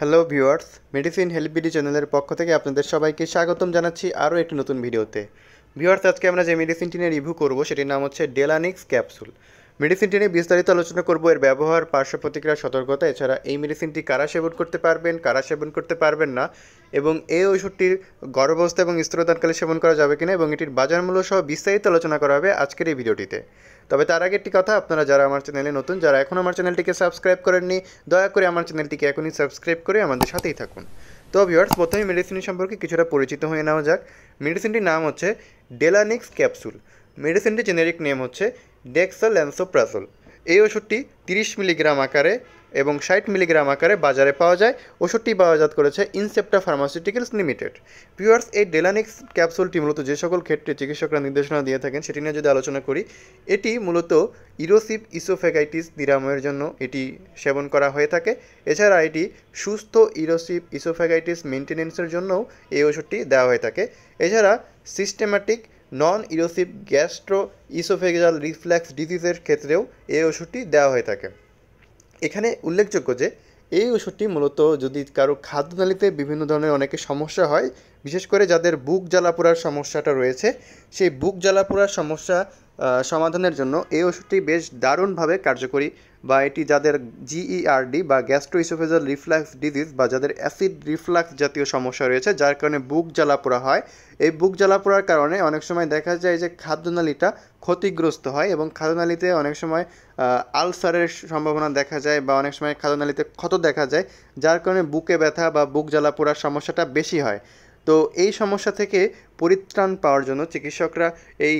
hello viewers medicine help BD চ্যানেলের পক্ষ থেকে আপনাদের সবাইকে স্বাগতম জানাচ্ছি আরও একটি নতুন ভিডিওতে ভিউয়ার্স আজকে আমরা যে মেডিসিনটি নিয়ে রিভিউ করবো সেটির নাম হচ্ছে ডেলানিক্স ক্যাপসুল মেডিসিনটি নিয়ে বিস্তারিত আলোচনা করব এর ব্যবহার পার্শ্ব প্রতিক্রিয়া সতর্কতা এছাড়া এই মেডিসিনটি কারা সেবন করতে পারবেন কারা সেবন করতে পারবেন না এবং এই ওষুধটির গর্ভাবস্থা এবং স্ত্রদানকালে সেবন করা যাবে কিনা এবং এটির বাজার মূল্য সহ বিস্তারিত আলোচনা করা হবে আজকের এই ভিডিওটিতে তবে তার আগে একটি কথা আপনারা যারা আমার চ্যানেলে নতুন যারা এখন আমার চ্যানেলটিকে সাবস্ক্রাইব করেননি দয়া করে আমার চ্যানেলটিকে এখনই সাবস্ক্রাইব করে আমাদের সাথেই থাকুন তো ভিওয়ার্স প্রথমে মেডিসিন সম্পর্কে কিছুটা পরিচিত হয়ে নেওয়া যাক মেডিসিনটির নাম হচ্ছে ডেলানিক্স ক্যাপসুল মেডিসিনটির জেনেরিক নেম হচ্ছে ডেক্সা ল্যান্সোপ্রাজল এই ওষুধটি 30 মিলিগ্রাম আকারে এবং ষাট মিলিগ্রাম আকারে বাজারে পাওয়া যায় ওষুধটি বাজারজাত করেছে ইনসেপ্টা ফার্মাসিউটিক্যালস লিমিটেড পিওয়ার্স এই ডেলানিক্স ক্যাপসুলটি মূলত যে সকল ক্ষেত্রে চিকিৎসকরা নির্দেশনা দিয়ে থাকেন সেটি নিয়ে যদি আলোচনা করি এটি মূলত ইরোসিপ ইসোফেগাইটিস নিরাময়ের জন্য এটি সেবন করা হয়ে থাকে এছাড়া এটি সুস্থ ইরোসিপ ইসোফেগাইটিস মেনটেনেন্সের জন্যও এই ওষুধটি দেওয়া হয়ে থাকে এছাড়া systematic non erosive gastro oesophageal reflux ডিজিজের ক্ষেত্রেও এই ওষুধটি দেওয়া হয়ে থাকে এখানে উল্লেখযোগ্য যে এই ওষুধটি মূলত যদি কারো খাদ্যনালীতে বিভিন্ন ধরনের অনেকের সমস্যা হয় বিশেষ করে যাদের বুক জ্বালাপোড়ার সমস্যাটা রয়েছে সেই বুক জ্বালাপোড়ার সমস্যা সমাধানের জন্য এই ওষুধটি বেশ দারুণভাবে কার্যকরী বা এটি যাদের জিইআরডি e বা গ্যাস্ট্রোইসোফেজাল রিফ্লাক্স ডিজিজ বা যাদের অ্যাসিড রিফ্লাক্স জাতীয় সমস্যা রয়েছে যার কারণে বুক জ্বালাপোড়া হয় এই বুক জ্বালাপোড়ার কারণে অনেক সময় দেখা যায় যে খাদ্যনালীটা ক্ষতিগ্রস্ত হয় এবং খাদ্যনালীতে অনেক সময় আলসারের সম্ভাবনা দেখা যায় বা অনেক সময় খাদ্যনালীতে ক্ষত দেখা যায় যার কারণে বুকে ব্যথা বা বুক জ্বালাপোড়ার সমস্যাটা বেশি হয় তো এই সমস্যা থেকে পরিত্রাণ পাওয়ার জন্য চিকিৎসকরা এই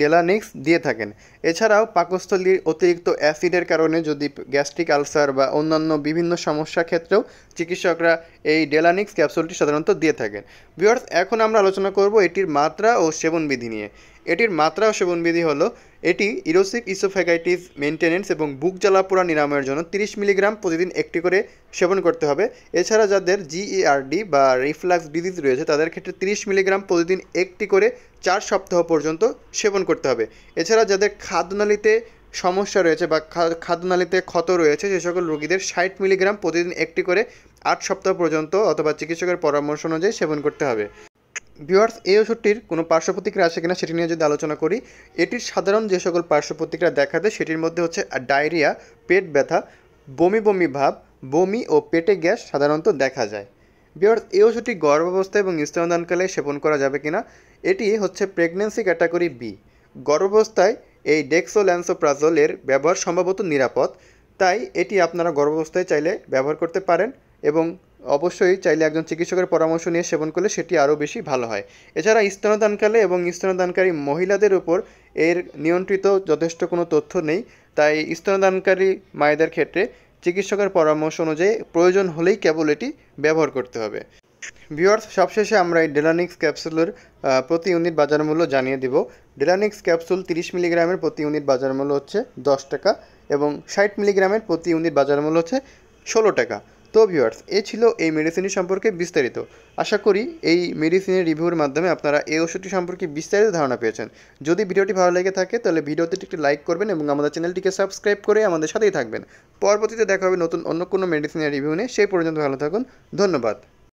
ডেলানিক্স দিয়ে থাকেন এছাড়াও পাকস্থলীর অতিরিক্ত অ্যাসিডের কারণে যদি গ্যাস্ট্রিক আলসার বা অন্যান্য বিভিন্ন সমস্যার ক্ষেত্রেও চিকিৎসকরা এই ডেলানিক্স ক্যাপসুলটি সাধারণত দিয়ে থাকেন বিয়ার্স এখন আমরা আলোচনা করব এটির মাত্রা ও সেবনবিধি নিয়ে এটির মাত্রা ও সেবনবিধি হলো এটি ইরোসিক ইসোফেগাইটিস মেনটেন্যান্স এবং বুক জ্বালা পোড়া নিরাময়ের জন্য 30 মিলিগ্রাম প্রতিদিন একটি করে সেবন করতে হবে এছাড়া যাদের জিইআরডি e বা রিফ্লাক্স ডিজিজ রয়েছে তাদের ক্ষেত্রে 30 মিলিগ্রাম প্রতিদিন একটি করে চার সপ্তাহ পর্যন্ত সেবন করতে হবে এছাড়া যাদের খাদ্যনালীতে সমস্যা রয়েছে বা খাদ্যনালীতে ক্ষত রয়েছে সে সকল রোগীদের ষাট মিলিগ্রাম প্রতিদিন একটি করে আট সপ্তাহ পর্যন্ত অথবা চিকিৎসকের পরামর্শ অনুযায়ী সেবন করতে হবে ভিউয়ার্স এই ওষুধটির কোনো পার্শ্ব প্রতিক্রিয়া আছে কিনা সেটি নিয়ে যদি আলোচনা করি এটির সাধারণ যে সকল পার্শ্ব প্রতিক্রিয়া দেখা দেয় সেটির মধ্যে হচ্ছে ডায়রিয়া পেট ব্যথা বমি বমি ভাব বমি ও পেটে গ্যাস সাধারণত দেখা যায় বিয়ার্স এই ওষুধটি গর্ভাবস্থা এবং স্তনদানকালে সেবন করা যাবে কিনা এটি হচ্ছে প্রেগন্যান্সি ক্যাটাগরি বি গর্ভাবস্থায় এই ডেক্সো ল্যান্সোপ্রাজলের ব্যবহার সম্ভবত নিরাপদ তাই এটি আপনারা গর্ভাবস্থায় চাইলে ব্যবহার করতে পারেন এবং অবশ্যই চাইলে একজন চিকিৎসকের পরামর্শ নিয়ে সেবন করলে সেটি আরও বেশি ভালো হয় এছাড়া স্তনদানকালে এবং স্তনদানকারী মহিলাদের উপর এর নিয়ন্ত্রিত যথেষ্ট কোনো তথ্য নেই তাই স্তনদানকারী মায়েদের ক্ষেত্রে চিকিৎসকের পরামর্শ অনুযায়ী প্রয়োজন হলেই কেবল এটি ব্যবহার করতে হবে ভিউয়ার্স সবশেষে আমরা এই ডেলানিক্স ক্যাপসুলের প্রতি ইউনিট বাজার মূল্য জানিয়ে দিব ডেলানিক্স ক্যাপসুল তিরিশ মিলিগ্রামের প্রতি ইউনিট বাজার মূল্য হচ্ছে দশ টাকা এবং ষাট মিলিগ্রামের প্রতি ইউনিট বাজার মূল্য হচ্ছে ষোলো টাকা তো ভিউয়ার্স এ ছিল এই মেডিসিনের সম্পর্কে বিস্তারিত আশা করি এই মেডিসিনের রিভিউর মাধ্যমে আপনারা এই ওষুধটি সম্পর্কে বিস্তারিত ধারণা পেয়েছেন যদি ভিডিওটি ভালো লেগে থাকে তাহলে ভিডিওতে একটি লাইক করবেন এবং আমাদের চ্যানেলটিকে সাবস্ক্রাইব করে আমাদের সাথেই থাকবেন পরবর্তীতে দেখা হবে নতুন অন্য কোনো মেডিসিনের রিভিউ নিয়ে সেই পর্যন্ত ভালো থাকুন ধন্যবাদ